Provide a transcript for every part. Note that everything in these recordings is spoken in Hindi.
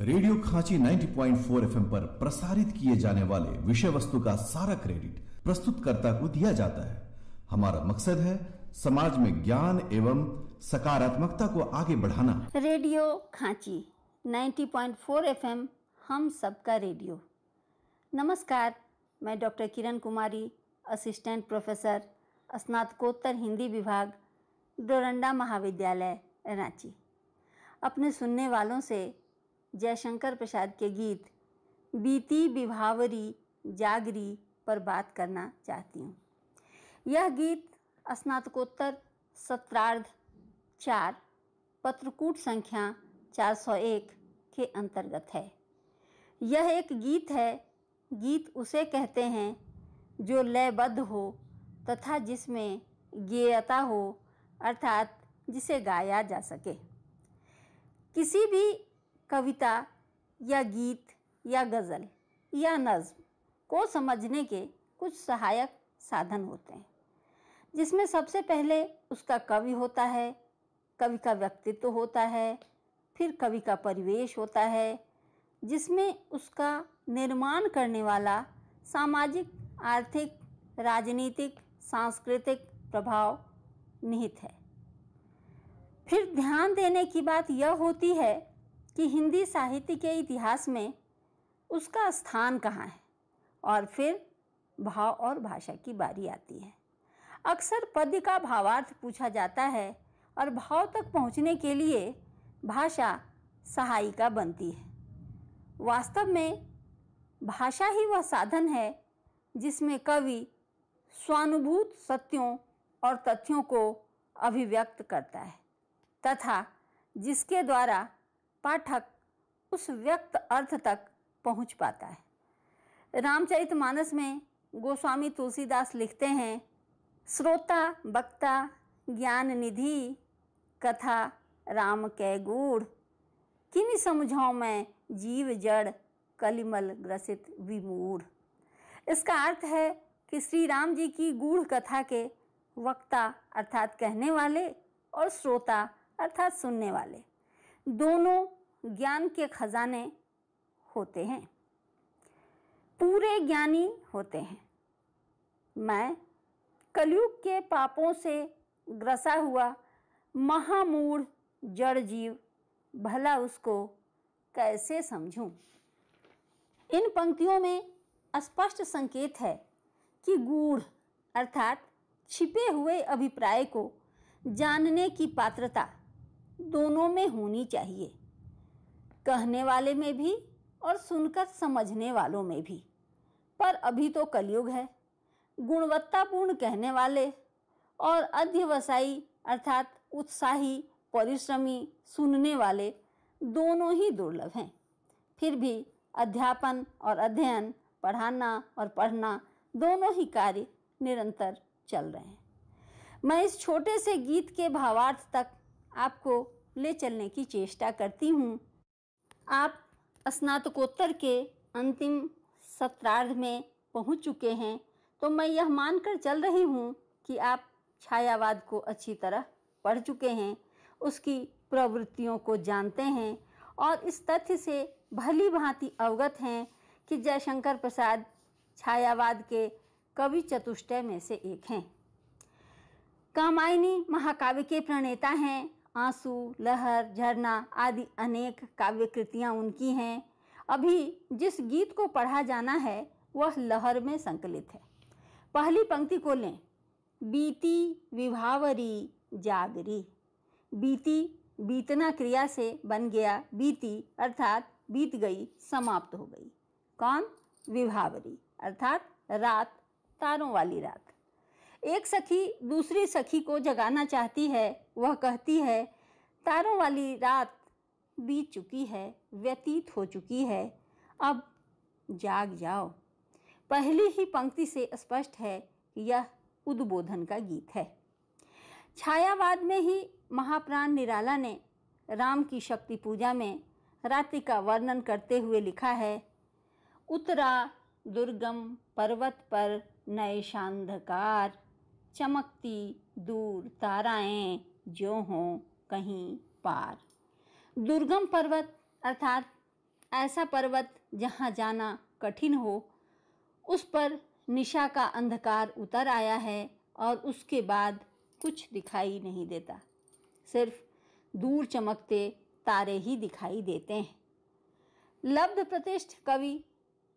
रेडियो खांची 90.4 पॉइंट पर प्रसारित किए जाने वाले विषय वस्तु का सारा क्रेडिट प्रस्तुतकर्ता को दिया जाता है हमारा मकसद है समाज में ज्ञान एवं सकारात्मकता को आगे बढ़ाना रेडियो खांची 90.4 पॉइंट हम सबका रेडियो नमस्कार मैं doctor Kiran Kumari assistant professor स्नातकोत्तर हिंदी विभाग डोरंडा महाविद्यालय रांची अपने सुनने वालों से जयशंकर प्रसाद के गीत बीती विभावरी जागरी पर बात करना चाहती हूँ यह गीत स्नातकोत्तर सत्रार्ध चार पत्रकूट संख्या 401 के अंतर्गत है यह एक गीत है गीत उसे कहते हैं जो लयबद्ध हो तथा जिसमें गेयता हो अर्थात जिसे गाया जा सके किसी भी कविता या गीत या गज़ल या नज्म को समझने के कुछ सहायक साधन होते हैं जिसमें सबसे पहले उसका कवि होता है कवि का व्यक्तित्व होता है फिर कवि का परिवेश होता है जिसमें उसका निर्माण करने वाला सामाजिक आर्थिक राजनीतिक सांस्कृतिक प्रभाव निहित है फिर ध्यान देने की बात यह होती है कि हिंदी साहित्य के इतिहास में उसका स्थान कहाँ है और फिर भाव और भाषा की बारी आती है अक्सर पद्य का भावार्थ पूछा जाता है और भाव तक पहुँचने के लिए भाषा सहायिका बनती है वास्तव में भाषा ही वह साधन है जिसमें कवि स्वानुभूत सत्यों और तथ्यों को अभिव्यक्त करता है तथा जिसके द्वारा पाठक उस व्यक्त अर्थ तक पहुंच पाता है रामचरित मानस में गोस्वामी तुलसीदास लिखते हैं श्रोता वक्ता ज्ञान निधि कथा राम कै गूढ़ किन समझाऊँ मैं जीव जड़ कलिमल ग्रसित विमूढ़ इसका अर्थ है कि श्री राम जी की गूढ़ कथा के वक्ता अर्थात कहने वाले और श्रोता अर्थात सुनने वाले दोनों ज्ञान के खजाने होते हैं पूरे ज्ञानी होते हैं मैं कलयुग के पापों से ग्रसा हुआ महामूढ़ जड़ जीव भला उसको कैसे समझूं? इन पंक्तियों में स्पष्ट संकेत है कि गूढ़ अर्थात छिपे हुए अभिप्राय को जानने की पात्रता दोनों में होनी चाहिए कहने वाले में भी और सुनकर समझने वालों में भी पर अभी तो कलयुग है गुणवत्तापूर्ण कहने वाले और अध्यवसायी अर्थात उत्साही परिश्रमी सुनने वाले दोनों ही दुर्लभ हैं फिर भी अध्यापन और अध्ययन पढ़ाना और पढ़ना दोनों ही कार्य निरंतर चल रहे हैं मैं इस छोटे से गीत के भावार्थ तक आपको ले चलने की चेष्टा करती हूँ आप स्नातकोत्तर के अंतिम सत्रार्ध में पहुँच चुके हैं तो मैं यह मानकर चल रही हूँ कि आप छायावाद को अच्छी तरह पढ़ चुके हैं उसकी प्रवृत्तियों को जानते हैं और इस तथ्य से भली भांति अवगत हैं कि जयशंकर प्रसाद छायावाद के कवि चतुष्टय में से एक हैं कामायनी महाकाव्य के प्रणेता हैं आंसू लहर झरना आदि अनेक काव्य कृतियाँ उनकी हैं अभी जिस गीत को पढ़ा जाना है वह लहर में संकलित है पहली पंक्ति को लें बीती विभावरी जागरी बीती बीतना क्रिया से बन गया बीती अर्थात बीत गई समाप्त हो गई कौन विभावरी अर्थात रात तारों वाली रात एक सखी दूसरी सखी को जगाना चाहती है वह कहती है तारों वाली रात बीत चुकी है व्यतीत हो चुकी है अब जाग जाओ पहली ही पंक्ति से स्पष्ट है कि यह उद्बोधन का गीत है छायावाद में ही महाप्राण निराला ने राम की शक्ति पूजा में रात्रि का वर्णन करते हुए लिखा है उतरा दुर्गम पर्वत पर नए शांधकार चमकती दूर ताराएं जो हों कहीं पार दुर्गम पर्वत अर्थात ऐसा पर्वत जहाँ जाना कठिन हो उस पर निशा का अंधकार उतर आया है और उसके बाद कुछ दिखाई नहीं देता सिर्फ दूर चमकते तारे ही दिखाई देते हैं लब्ध प्रतिष्ठ कवि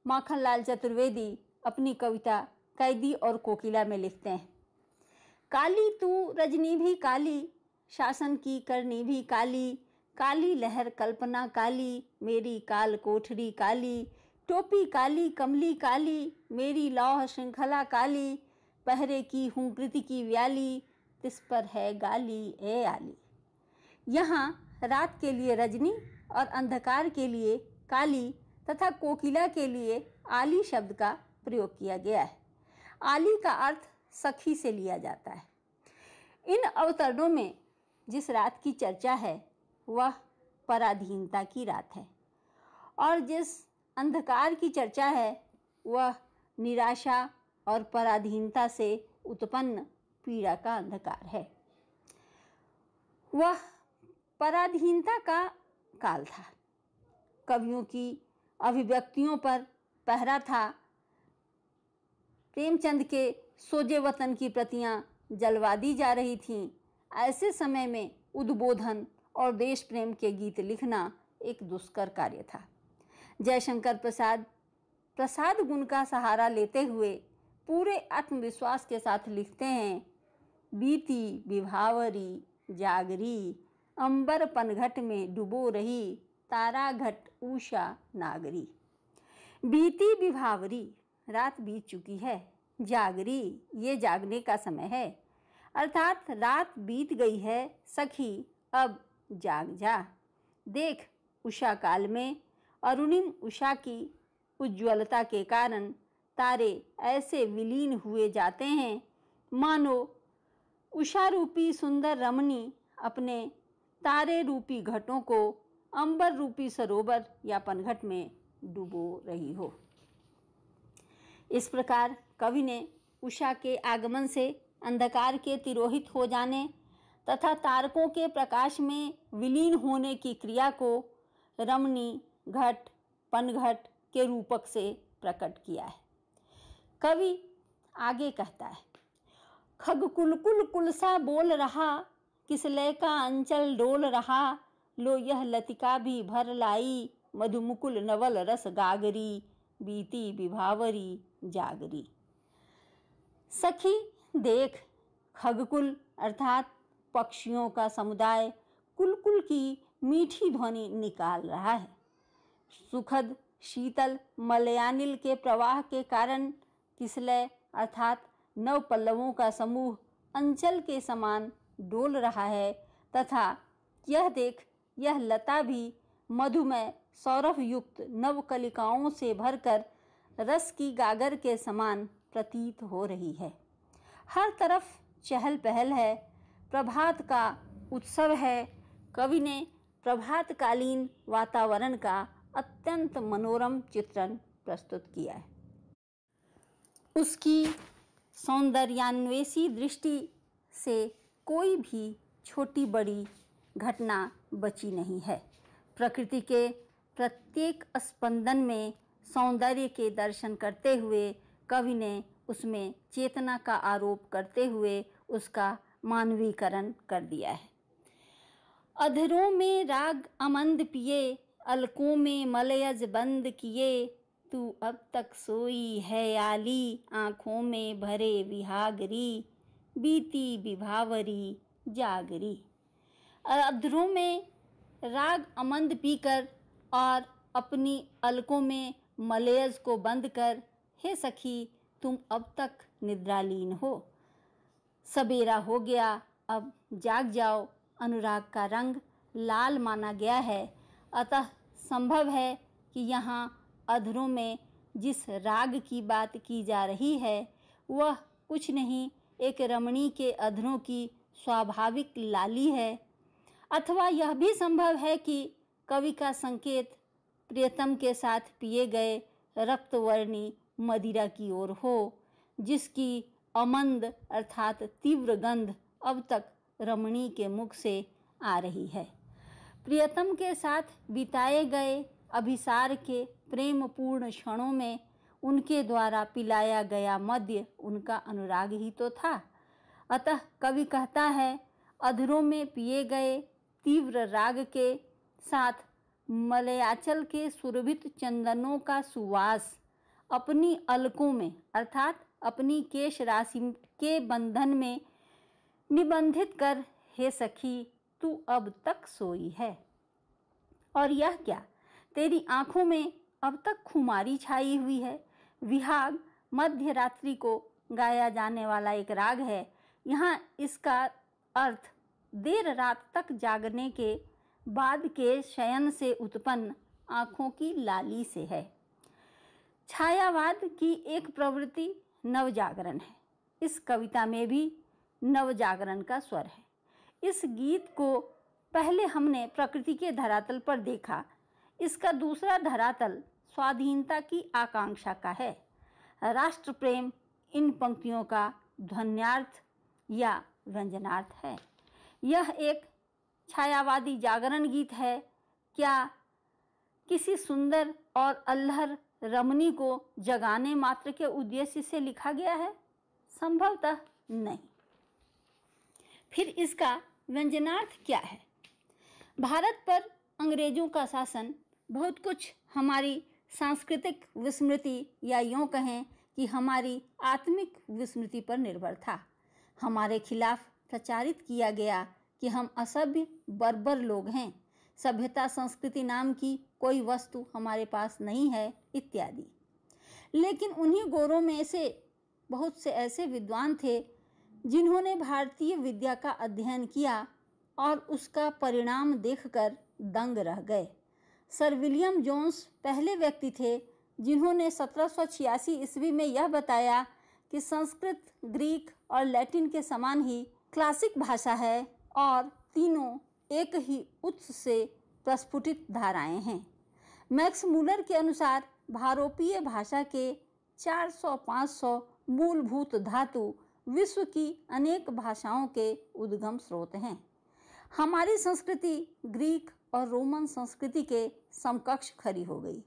माखनलाल चतुर्वेदी अपनी कविता कैदी और कोकिला में लिखते हैं काली तू रजनी भी काली शासन की करनी भी काली काली लहर कल्पना काली मेरी काल कोठरी काली टोपी काली कमली काली मेरी लौह श्रृंखला काली पहरे की हूँ कृति की व्याली तिस पर है गाली ए आली यहाँ रात के लिए रजनी और अंधकार के लिए काली तथा कोकिला के लिए आली शब्द का प्रयोग किया गया है आली का अर्थ सखी से लिया जाता है इन अवतरणों में जिस रात की चर्चा है वह पराधीनता की रात है और जिस अंधकार की चर्चा है वह निराशा और पराधीनता से उत्पन्न पीड़ा का अंधकार है वह पराधीनता का काल था कवियों की अभिव्यक्तियों पर पहरा था प्रेमचंद के सोजे वतन की प्रतियां जलवा दी जा रही थीं ऐसे समय में उद्बोधन और देश प्रेम के गीत लिखना एक दुष्कर कार्य था जयशंकर प्रसाद प्रसाद गुण का सहारा लेते हुए पूरे आत्मविश्वास के साथ लिखते हैं बीती विभावरी जागरी अंबर पनघट में डुबो रही तारा घट ऊषा नागरी बीती विभावरी रात बीत चुकी है जागरी ये जागने का समय है अर्थात रात बीत गई है सखी अब जाग जा देख उषा काल में अरुणिम उषा की उज्ज्वलता के कारण तारे ऐसे विलीन हुए जाते हैं मानो उषा रूपी सुंदर रमणी अपने तारे रूपी घटों को अंबर रूपी सरोवर या पनघट में डुबो रही हो इस प्रकार कवि ने उषा के आगमन से अंधकार के तिरोहित हो जाने तथा तारकों के प्रकाश में विलीन होने की क्रिया को रमणी घट पनघट के रूपक से प्रकट किया है कवि आगे कहता है खग कुल कुल कुलसा बोल रहा किसलय का अंचल डोल रहा लो यह लतिका भी भर लाई मधुमुकुल नवल रस गागरी बीती विभावरी जागरी सखी देख खगकुल अर्थात पक्षियों का समुदाय कुलकुल की मीठी ध्वनि निकाल रहा है सुखद शीतल मलयानिल के प्रवाह के कारण किसलय अर्थात नव पल्लवों का समूह अंचल के समान डोल रहा है तथा यह देख यह लता भी मधुमय सौरभ युक्त नवकलिकाओं से भरकर रस की गागर के समान प्रतीत हो रही है हर तरफ चहल पहल है प्रभात का उत्सव है कवि ने प्रभातकालीन वातावरण का अत्यंत मनोरम चित्रण प्रस्तुत किया है उसकी सौंदर्यान्वेषी दृष्टि से कोई भी छोटी बड़ी घटना बची नहीं है प्रकृति के प्रत्येक स्पंदन में सौंदर्य के दर्शन करते हुए कवि ने उसमें चेतना का आरोप करते हुए उसका मानवीकरण कर दिया है अधरों में राग अमंद पिए अलकों में मलयज बंद किए तू अब तक सोई है आली आँखों में भरे विहागरी बीती विभावरी जागरी अधरों में राग अमंद पीकर और अपनी अलकों में मलयज को बंद कर हे सखी तुम अब तक निद्रालीन हो सबेरा हो गया अब जाग जाओ अनुराग का रंग लाल माना गया है अतः संभव है कि यहाँ अधरों में जिस राग की बात की जा रही है वह कुछ नहीं एक रमणी के अधरों की स्वाभाविक लाली है अथवा यह भी संभव है कि कवि का संकेत प्रियतम के साथ पिए गए रक्तवर्णी मदिरा की ओर हो जिसकी अमंद अर्थात तीव्र गंध अब तक रमणी के मुख से आ रही है प्रियतम के साथ बिताए गए अभिसार के प्रेमपूर्ण क्षणों में उनके द्वारा पिलाया गया मद्य उनका अनुराग ही तो था अतः कवि कहता है अधरों में पिए गए तीव्र राग के साथ मलयाचल के सुरभित चंदनों का सुवास अपनी अलकों में अर्थात अपनी केश राशि के बंधन में निबंधित कर हे सखी तू अब तक सोई है और यह क्या तेरी आंखों में अब तक खुमारी छाई हुई है विहाग मध्य रात्रि को गाया जाने वाला एक राग है यहाँ इसका अर्थ देर रात तक जागने के बाद के शयन से उत्पन्न आँखों की लाली से है छायावाद की एक प्रवृत्ति नवजागरण है इस कविता में भी नवजागरण का स्वर है इस गीत को पहले हमने प्रकृति के धरातल पर देखा इसका दूसरा धरातल स्वाधीनता की आकांक्षा का है राष्ट्र प्रेम इन पंक्तियों का ध्वन्यार्थ या व्यंजनार्थ है यह एक छायावादी जागरण गीत है क्या किसी सुंदर और अल्हर रमनी को जगाने मात्र के उद्देश्य से लिखा गया है संभवतः नहीं फिर इसका व्यंजनार्थ क्या है भारत पर अंग्रेजों का शासन बहुत कुछ हमारी सांस्कृतिक विस्मृति या यूँ कहें कि हमारी आत्मिक विस्मृति पर निर्भर था हमारे खिलाफ प्रचारित किया गया कि हम असभ्य बर्बर लोग हैं सभ्यता संस्कृति नाम की कोई वस्तु हमारे पास नहीं है इत्यादि लेकिन उन्हीं गोरों में से बहुत से ऐसे विद्वान थे जिन्होंने भारतीय विद्या का अध्ययन किया और उसका परिणाम देखकर दंग रह गए सर विलियम जोन्स पहले व्यक्ति थे जिन्होंने सत्रह ईस्वी में यह बताया कि संस्कृत ग्रीक और लैटिन के समान ही क्लासिक भाषा है और तीनों एक ही उच्च से प्रस्फुटित धाराएं हैं मैक्स मूलर के अनुसार भारोपीय भाषा के 400-500 मूलभूत धातु विश्व की अनेक भाषाओं के उद्गम स्रोत हैं हमारी संस्कृति ग्रीक और रोमन संस्कृति के समकक्ष खड़ी हो गई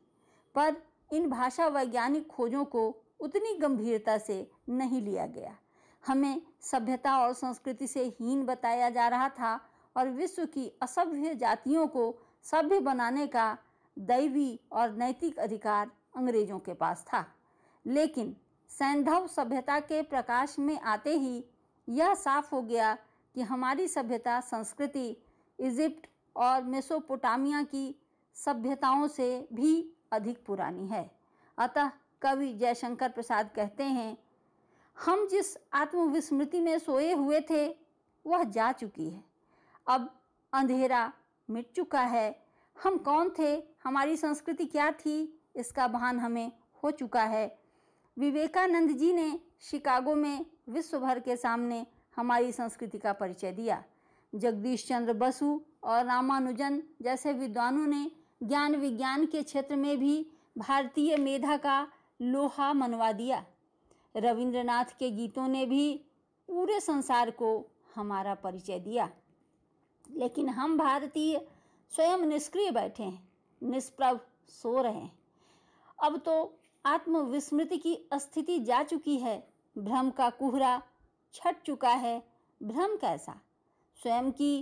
पर इन भाषा वैज्ञानिक खोजों को उतनी गंभीरता से नहीं लिया गया हमें सभ्यता और संस्कृति से हीन बताया जा रहा था और विश्व की असभ्य जातियों को सभ्य बनाने का दैवी और नैतिक अधिकार अंग्रेजों के पास था लेकिन सैंधव सभ्यता के प्रकाश में आते ही यह साफ हो गया कि हमारी सभ्यता संस्कृति इजिप्ट और मेसोपोटामिया की सभ्यताओं से भी अधिक पुरानी है अतः कवि जयशंकर प्रसाद कहते हैं हम जिस आत्मविस्मृति में सोए हुए थे वह जा चुकी है अब अंधेरा मिट चुका है हम कौन थे हमारी संस्कृति क्या थी इसका भान हमें हो चुका है विवेकानंद जी ने शिकागो में विश्व भर के सामने हमारी संस्कृति का परिचय दिया जगदीश चंद्र बसु और रामानुजन जैसे विद्वानों ने ज्ञान विज्ञान के क्षेत्र में भी भारतीय मेधा का लोहा मनवा दिया रविंद्रनाथ के गीतों ने भी पूरे संसार को हमारा परिचय दिया लेकिन हम भारतीय स्वयं निष्क्रिय बैठे हैं निष्प्रभ सो रहे हैं अब तो आत्मविस्मृति की स्थिति जा चुकी है भ्रम का कुहरा छट चुका है भ्रम कैसा स्वयं की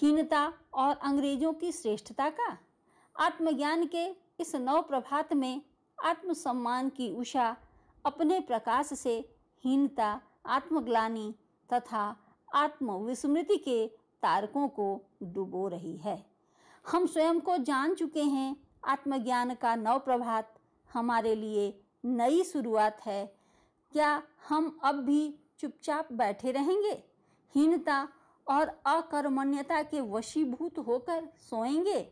हीनता और अंग्रेजों की श्रेष्ठता का आत्मज्ञान के इस नव प्रभात में आत्मसम्मान की उषा अपने प्रकाश से हीनता आत्मग्लानी तथा आत्मविस्मृति के तारकों को डुबो रही है हम स्वयं को जान चुके हैं आत्मज्ञान का नव प्रभात हमारे लिए नई शुरुआत है क्या हम अब भी चुपचाप बैठे रहेंगे हीनता और अकर्मण्यता के वशीभूत होकर सोएंगे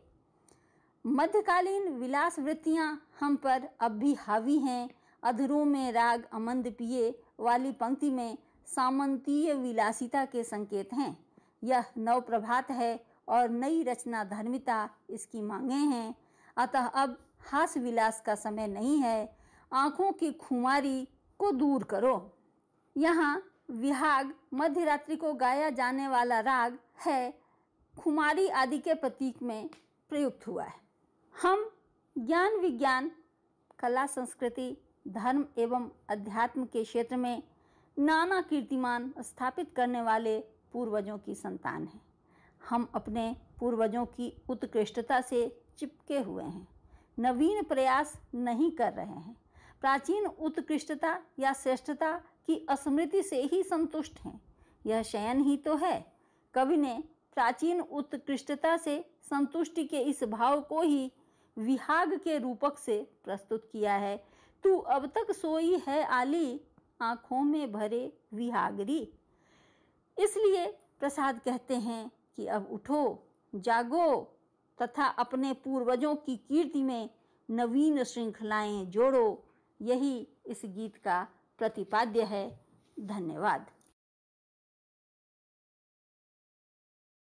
मध्यकालीन विलास वृत्तियाँ हम पर अब भी हावी हैं अधरों में राग अमंद पिए वाली पंक्ति में सामंतीय विलासिता के संकेत हैं यह नव प्रभात है और नई रचना धर्मिता इसकी मांगे हैं अतः अब हास विलास का समय नहीं है आँखों की खुमारी को दूर करो यहाँ विहाग मध्य रात्रि को गाया जाने वाला राग है खुमारी आदि के प्रतीक में प्रयुक्त हुआ है हम ज्ञान विज्ञान कला संस्कृति धर्म एवं अध्यात्म के क्षेत्र में नाना कीर्तिमान स्थापित करने वाले पूर्वजों की संतान हैं हम अपने पूर्वजों की उत्कृष्टता से चिपके हुए हैं नवीन प्रयास नहीं कर रहे हैं प्राचीन उत्कृष्टता या श्रेष्ठता की स्मृति से ही संतुष्ट हैं यह शयन ही तो है कवि ने प्राचीन उत्कृष्टता से संतुष्टि के इस भाव को ही विहाग के रूपक से प्रस्तुत किया है तू अब तक सोई है आली आँखों में भरे विहागरी इसलिए प्रसाद कहते हैं कि अब उठो जागो तथा अपने पूर्वजों की कीर्ति में नवीन श्रृंखलाएं जोड़ो यही इस गीत का प्रतिपाद्य है धन्यवाद